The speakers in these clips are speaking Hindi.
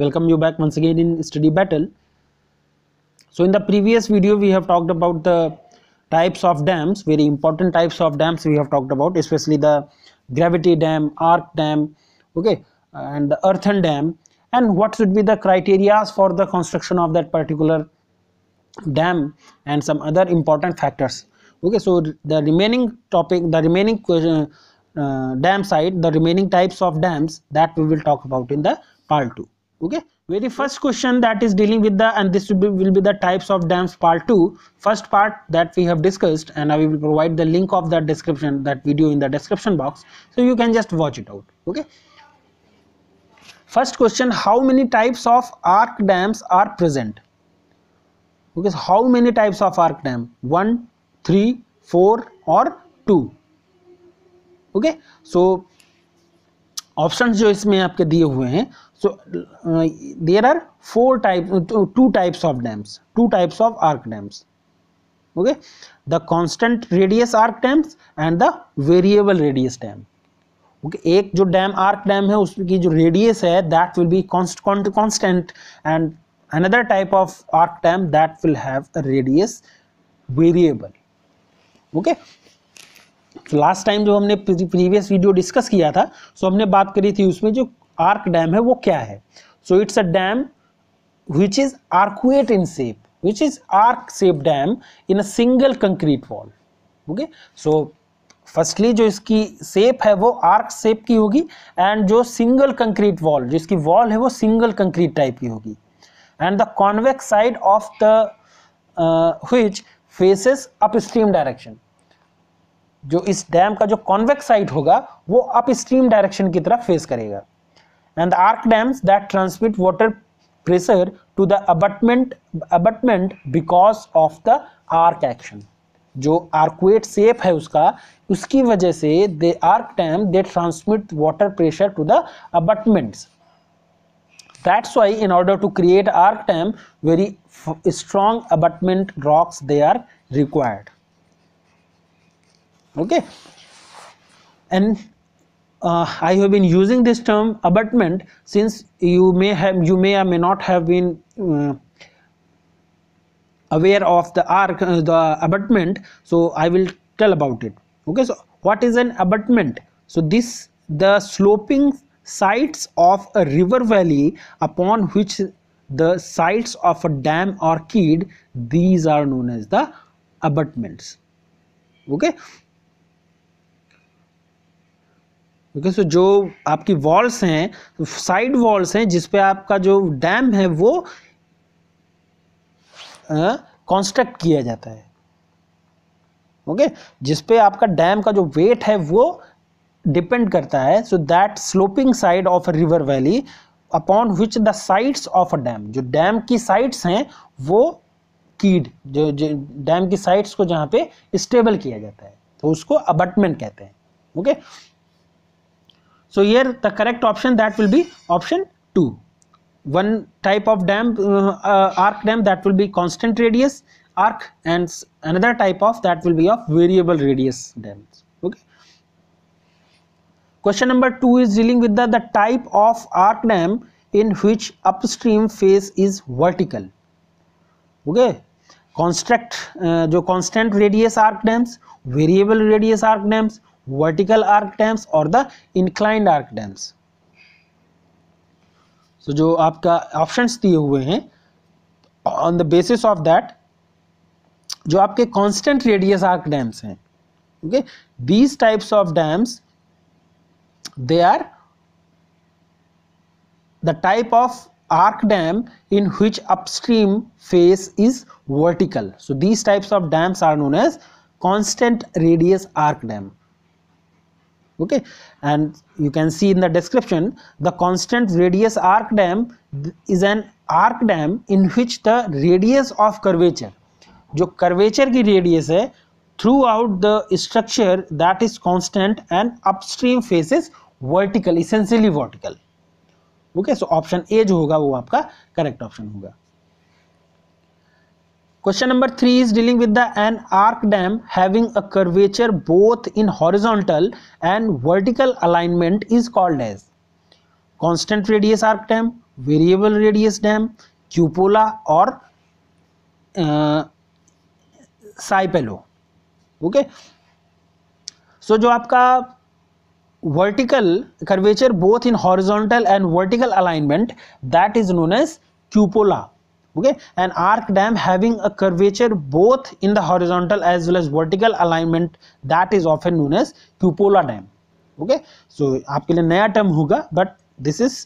welcome you back once again in study battle so in the previous video we have talked about the types of dams very important types of dams we have talked about especially the gravity dam arc dam okay and the earthen dam and what should be the criteria for the construction of that particular dam and some other important factors okay so the remaining topic the remaining question uh, dam site the remaining types of dams that we will talk about in the part 2 okay very first question that is dealing with the and this will be, will be the types of dams part 2 first part that we have discussed and i will provide the link of that description that video in the description box so you can just watch it out okay first question how many types of arc dams are present because okay, so how many types of arc dam 1 3 4 or 2 okay so option जो इसमें आपके दिए हुए हैं so uh, there are four types two types of dams two types of arc dams okay the constant radius arc dams and the variable radius dam okay ek jo dam arc dam hai uski jo radius hai that will be constant constant and another type of arc dam that will have a radius variable okay last time जो हमने प्रीवियस वीडियो डिस्कस किया था सो हमने बात करी थी उसमें जो आर्क डैम है वो क्या है so it's a dam which is arcuate in shape which is arch shape dam in a single concrete wall okay so firstly जो इसकी सेप है वो आर्क सेप की होगी एंड जो सिंगल कंक्रीट वॉल जो इसकी वॉल है वो सिंगल कंक्रीट टाइप की होगी and the convex side of the which faces upstream direction जो इस डैम का जो कॉन्वेक्स साइड होगा वो अपस्ट्रीम डायरेक्शन की तरफ फेस करेगा and the arc dams that transmit water pressure to the abutment abutment because of the arc action जो arcuate shape है उसका उसकी वजह arc dam they transmit water pressure to the abutments. that's why in order to create arc dam very strong abutment rocks they are required okay and uh, I have been using this term abutment since you may have you may or may not have been uh, aware of the arc uh, the abutment so I will tell about it okay so what is an abutment so this the sloping sides of a river valley upon which the sides of a dam or keyed these are known as the abutments okay ठीक सो जो आपकी वॉल्स हैं साइड वॉल्स हैं जिस पे आपका जो डैम है वो कंस्ट्रक्ट किया जाता है ओके okay? जिस पे आपका डैम का जो वेट है वो डिपेंड करता है so that sloping side of river valley upon which the sides of a dam जो डैम की साइड्स हैं वो कीड जो डैम की साइड्स को जहाँ पे स्टेबल किया जाता है तो उसको अबटमेंट कहते हैं okay okay? So here the correct option that will be option 2. One type of dam uh, uh, arc dam that will be constant radius arc and another type of that will be of variable radius dams. Okay. Question number 2 is dealing with the, the type of arc dam in which upstream face is vertical. Okay. Construct uh, जो constant radius arc dams, variable radius arc dams, vertical arc dams और the inclined arc dams so जो आपका ऑप्शन दिए हुए हैं on the basis of that जो आपके कॉन्स्टेंट रेडियस आर्क डैम्स हैं okay these types of dams they are the type of arc dam in which upstream face is vertical so these types of dams are known as constant radius arc dam okay and you can see in the description the constant radius arc dam is an arc dam in which the radius of curvature jo curvature ki radius hai throughout the structure that is constant and upstream faces vertical essentially vertical okay so option a jo hoga wo aapka correct option hoga question number three is dealing with the an arc dam having a curvature both in horizontal and vertical alignment is called as constant radius arc dam variable radius dam cupola और साइपेलो ओके सो जो आपका vertical curvature both in horizontal and vertical alignment that is known as cupola okay an arc dam having a curvature both in the horizontal as well as vertical alignment that is often known as cupola dam okay so आपके लिए नया term होगा but this is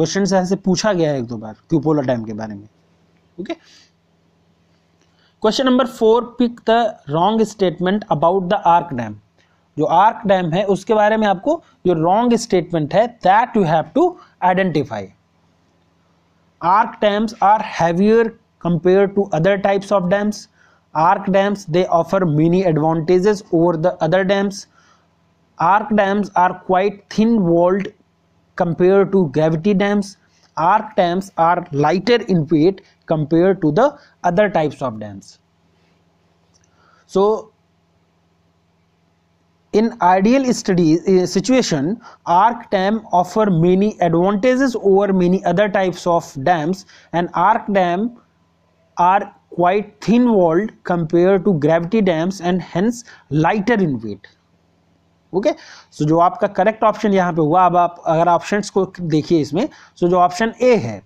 question से ऐसे पूछा गया है एक दो बार cupola dam के बारे में okay question number four pick the wrong statement about the arc dam जो आर्क डैम है उसके बारे में आपको जो रॉन्ग स्टेटमेंट है that you have to identify Arc dams are heavier compared to other types of dams. Arc dams, they offer many advantages over the other dams. Arc dams are quite thin-walled compared to gravity dams. Arc dams are lighter in weight compared to the other types of dams. So in ideal study situation arc dam offer many advantages over many other types of dams and arc dam are quite thin walled compare to gravity dams and hence lighter in weight okay so जो आपका करेक्ट ऑप्शन यहाँ पे हुआ अब आप अगर ऑप्शंस को देखिए इसमें सो so जो ऑप्शन ए है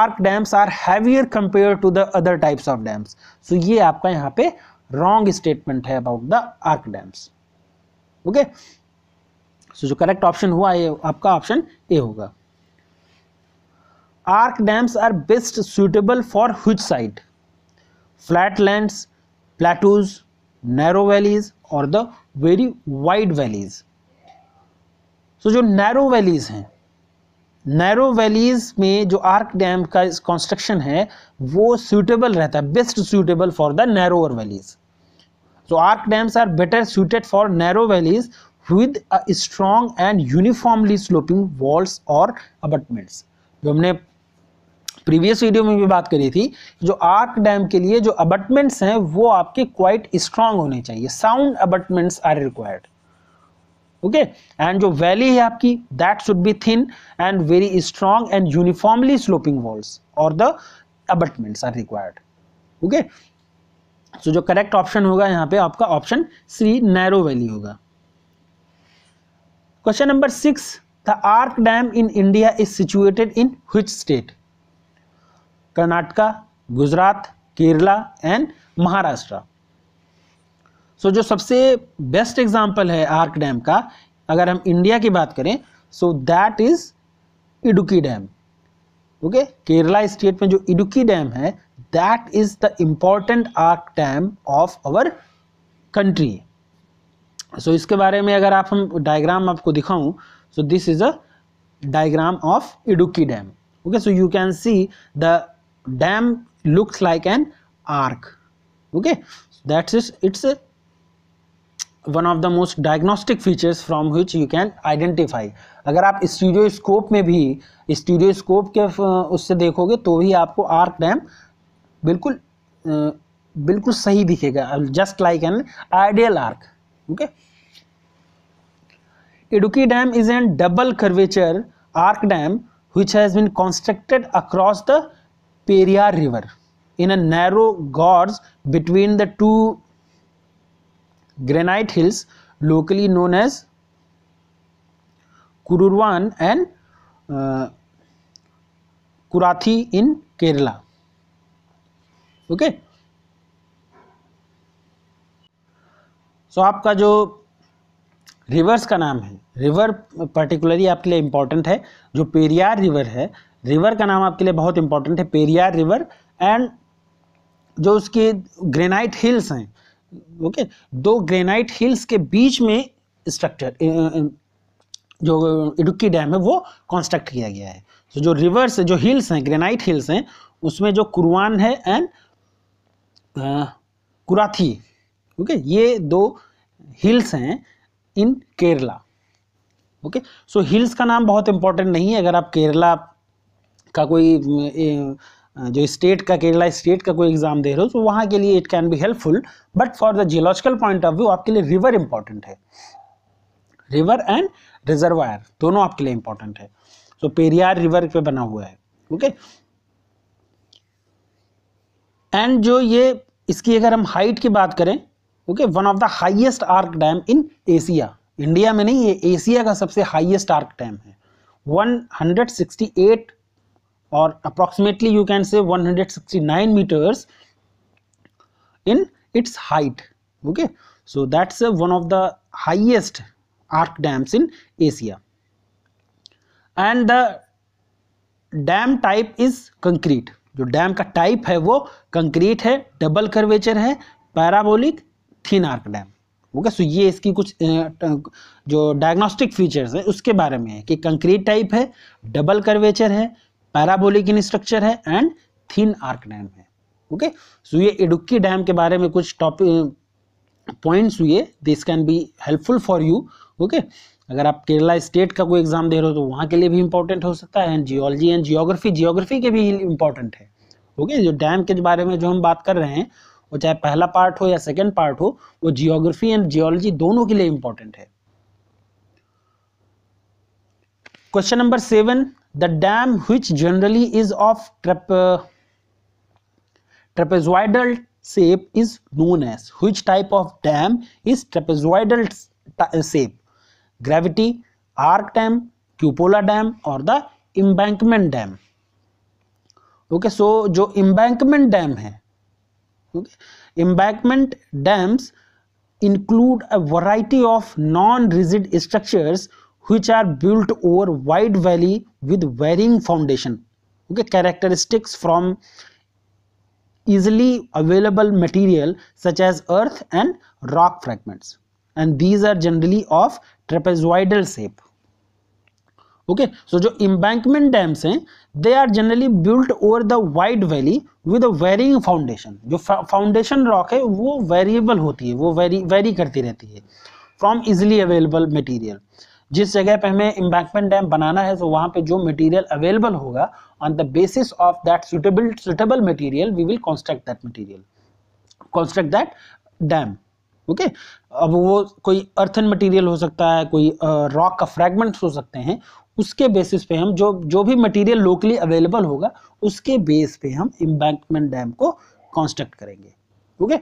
arc dams are heavier compare to the other types of dams so ये आपका यहाँ पे रॉन्ग स्टेटमेंट है about the arc dams okay so जो करेक्ट ऑप्शन हुआ ये आपका ऑप्शन ए होगा arc dams are best suitable for which site flat lands plateaus narrow valleys और the very wide valleys so जो नैरो वैलीज हैं नैरो वैलीज में जो आर्क डैम का कंस्ट्रक्शन है वो सुटेबल रहता है best suitable for the narrower valleys So arc dams are better suited for narrow valleys with a strong and uniformly sloping walls or जो हमने प्रीवियस वीडियो में भी बात करी थी जो आर्क डैम के लिए जो अबटमेंट्स हैं वो आपके क्वाइट स्ट्रांग होने चाहिए sound abutments are required okay and जो वैली है आपकी that should be thin and very strong and uniformly sloping walls और the abutments are required okay so जो करेक्ट ऑप्शन होगा यहाँ पे आपका ऑप्शन सी नैरो वैली होगा question number six the arc dam in India is situated in which state Karnataka Gujarat Kerala and Maharashtra so जो सबसे बेस्ट एग्जाम्पल है आर्क डैम का अगर हम इंडिया की बात करें so that is Idukki dam okay Kerala state में जो इडुकी डैम है that is the important arc dam of our country so इसके बारे में अगर आप हम डायग्राम आपको दिखाऊं so this is a diagram of Idukki dam okay so you can see the dam looks like an arc okay so that's it it's a, one of the most diagnostic features from which you can identify अगर आप स्टीडियोस्कोप में भी स्टीडियोस्कोप के उससे देखोगे तो भी आपको आर्क डैम बिल्कुल बिल्कुल सही दिखेगा just like an ideal arc okay Idukki dam is an double curvature arc dam which has been constructed across the Periyar river in a narrow gorge between the two granite hills locally known as Kuravan and Kurathi in Kerala okay so आपका जो रिवर्स का नाम है रिवर पर्टिकुलरली आपके लिए इंपॉर्टेंट है जो पेरियार रिवर है रिवर का नाम आपके लिए बहुत इंपॉर्टेंट है पेरियार रिवर एंड जो उसके ग्रेनाइट हिल्स हैं ओके दो ग्रेनाइट हिल्स के बीच में स्ट्रक्चर जो इडुक्की डैम है वो कंस्ट्रक्ट किया गया है तो जो रिवर्स जो हिल्स हैं ग्रेनाइट हिल्स हैं उसमें जो कुरवान है एंड कुराथी ओके ये दो हिल्स हैं in Kerala okay so hills का नाम बहुत इंपॉर्टेंट नहीं है अगर आप केरला का कोई जो स्टेट का केरला स्टेट का कोई एग्जाम दे रहे हो तो वहाँ के लिए it can be helpful but for the geological point of view आपके लिए रिवर इंपॉर्टेंट है रिवर एंड रिजर्वायर दोनों आपके लिए इंपॉर्टेंट है सो so, पेरियार रिवर पे बना हुआ है ओके okay? एंड जो ये इसकी अगर हम हाइट की बात करें okay one of the highest arc dam in Asia India में नहीं ये एशिया का सबसे हाइएस्ट आर्क डैम है 168 और approximately you can say 169 meters in its height okay so that's one of the highest arc dams in Asia and the dam type is concrete जो डैम का टाइप है वो कंक्रीट है डबल कर्वेचर है parabolic thin arc dam okay so ये इसकी कुछ जो डायग्नोस्टिक फीचर्स है उसके बारे में है कि कंक्रीट टाइप है डबल कर्वेचर है पैराबोलिक इन स्ट्रक्चर है एंड थीन आर्क डैम है ओके सो ये इडुक्की डैम के बारे में कुछ टॉपिक पॉइंट्स हुए this can be helpful for you okay अगर आप केरला स्टेट का कोई एग्जाम दे रहे हो तो वहाँ के लिए भी इंपॉर्टेंट हो सकता है and geology and geography geography के भी इम्पोर्टेंट है ओके जो डैम के बारे में जो हम बात कर रहे हैं वो चाहे पहला पार्ट हो या सेकेंड पार्ट हो वो जियोग्राफी एंड जियोलॉजी दोनों के लिए इंपॉर्टेंट है question number seven the dam which generally is of trap, trapezoidal shape is known as which type of dam is trapezoidal gravity arc dam cupola dam और the embankment dam okay so जो इम्बैंकमेंट डैम है embankment dams include a variety of non rigid structure which are built over wide valley with varying foundation okay characteristics from easily available material such as earth and rock fragments and these are generally of trapezoidal shape okay so जो इम्बैंकमेंट डैम्स हैं they are generally built over the wide valley with a varying foundation जो फाउंडेशन रॉक है वो वेरिएबल होती है वो वेरी वेरी करती रहती है फ्रॉम इजिली अवेलेबल मटीरियल जिस जगह पे हमें इम्बैंकमेंट डैम बनाना है तो वहाँ पे जो मटीरियल अवेलेबल होगा on the basis of that suitable suitable material we will construct that material construct that dam okay अब वो कोई अर्थन मटेरियल हो सकता है कोई रॉक का फ्रैगमेंट्स हो सकते हैं उसके बेसिस पे हम जो जो भी मटेरियल लोकली अवेलेबल होगा उसके बेस पे हम इम्बैंकमेंट डैम को कंस्ट्रक्ट करेंगे okay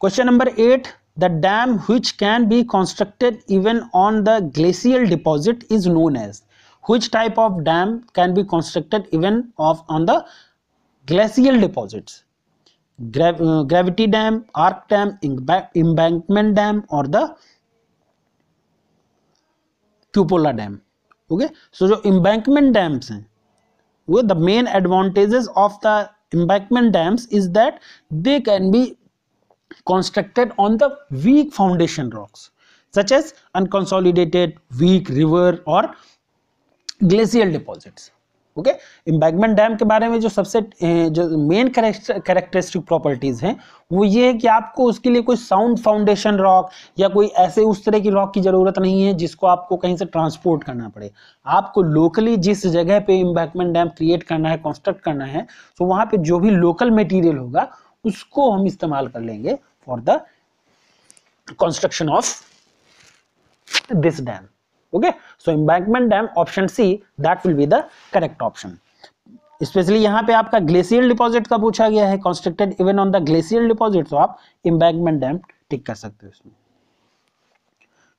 question number eight the dam which can be constructed even on the glacial deposit is known as which type of dam can be constructed even of on the glacial deposits gravity dam arc dam embankment dam और the cupola dam okay so जो इम्बैंकमेंट डैम्स हैं वो the main advantages of the embankment dams is that they can be constructed on the weak foundation rocks such as unconsolidated weak river और glacial deposits okay embankment dam के बारे में जो सबसे जो मेन कैरेक्टरिस्टिक प्रॉपर्टीज हैं वो ये है कि आपको उसके लिए कोई साउंड फाउंडेशन रॉक या कोई ऐसे उस तरह की रॉक की ज़रूरत नहीं है जिसको आपको कहीं से ट्रांसपोर्ट करना पड़े आपको लोकली जिस जगह पे इम्बैगमेंट डैम क्रिएट करना है कंस्ट्रक्ट करना है तो वहां पर जो भी लोकल मेटीरियल होगा उसको हम इस्तेमाल कर लेंगे for the construction of this dam okay so embankment dam option C that will be the correct option specially यहाँ पे आपका ग्लेशियल डिपॉजिट का पूछा गया है constructed even on the glacial deposit तो आप एम्बैंकमेंट डैम टिक कर सकते हो इसमें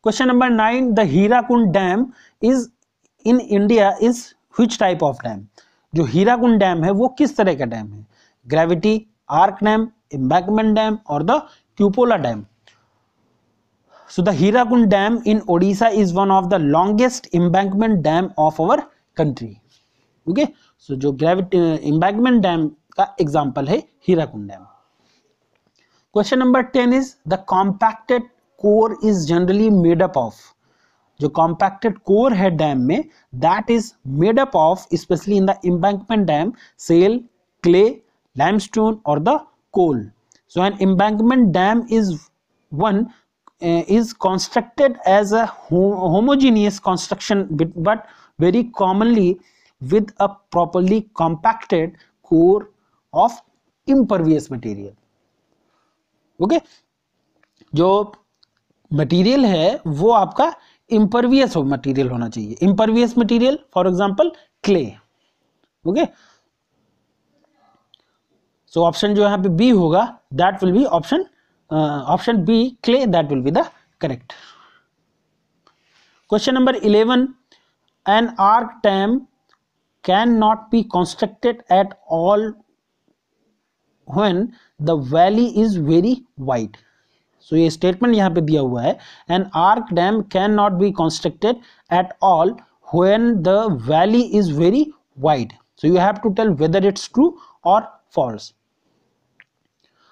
question number nine the Hirakud dam is in India is which type of dam जो हीराकुंड डैम है वो किस तरह का डैम है gravity arc dam embankment dam और the cupola dam so the Hirakud dam in Odisha is one of the longest embankment dam of our country okay so जो ग्रेविटी एम्बैंकमेंट डैम का एग्जाम्पल है Hirakud dam question number ten is the compacted core is generally made up of जो कॉम्पैक्टेड कोर है डैम में that is made up of specially in the embankment dam shale clay limestone और the coal so an embankment dam is one is constructed as a homogeneous construction but very commonly with a properly compacted core of impervious material okay okay? जो मटेरियल है वो आपका इम्परवियस हो मटेरियल होना चाहिए impervious material for example clay okay so option जो यहाँ पे बी होगा that will be option uh, option B clay that will be the correct. Question number 11 an arc dam cannot be constructed at all when the valley is very wide. so, ye statement yahan pe diya hua hai an arc dam can not be constructed at all when the valley is very wide so you have to tell whether it's true or false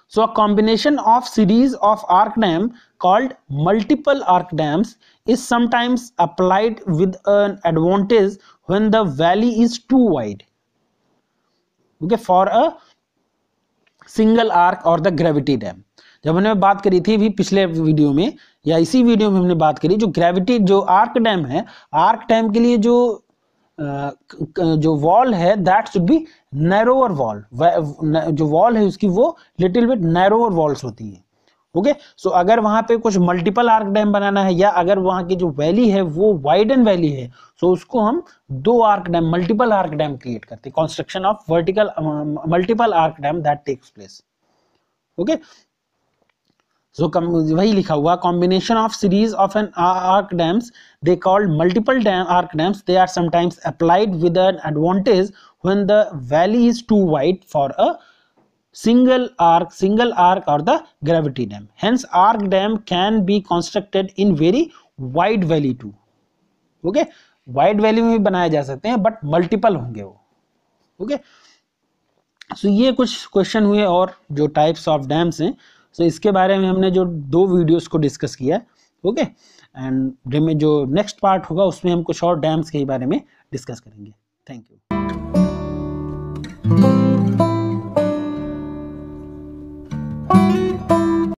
So a combination of series of arc dam called multiple arc dams is sometimes applied with an advantage when the valley is too wide. Okay, for a single arc और द ग्रेविटी डैम जब हमने बात करी थी भी पिछले वीडियो में या इसी वीडियो में हमने बात करी जो ग्रेविटी जो आर्क डैम है आर्क डैम के लिए जो जो वॉल है that should be narrower wall जो वॉल है उसकी वो लिटिल बिट नैरोवर वॉल्स होती है ओके okay? सो so, अगर वहां पे कुछ मल्टीपल आर्क डैम बनाना है या अगर वहां की जो वैली है वो वाइडन वैली है सो so उसको हम दो arc dam multiple arc dam create करते हैं construction of vertical multiple arc dam that takes place okay जो कम वही लिखा हुआ combination of series of an arc dams they called multiple arc dams they are sometimes applied with an advantage when the valley is too wide for a single arc single arc और the gravity dam hence arc dam can be constructed in very wide valley too okay wide valley में भी बनाए जा सकते हैं बट मल्टीपल होंगे वो ओके okay? सो so, ये कुछ क्वेश्चन हुए और जो टाइप्स ऑफ डैम्स हैं सो so, इसके बारे में हमने जो दो वीडियोस को डिस्कस किया ओके एंड में जो नेक्स्ट पार्ट होगा उसमें हम कुछ और डैम्स के बारे में डिस्कस करेंगे थैंक यू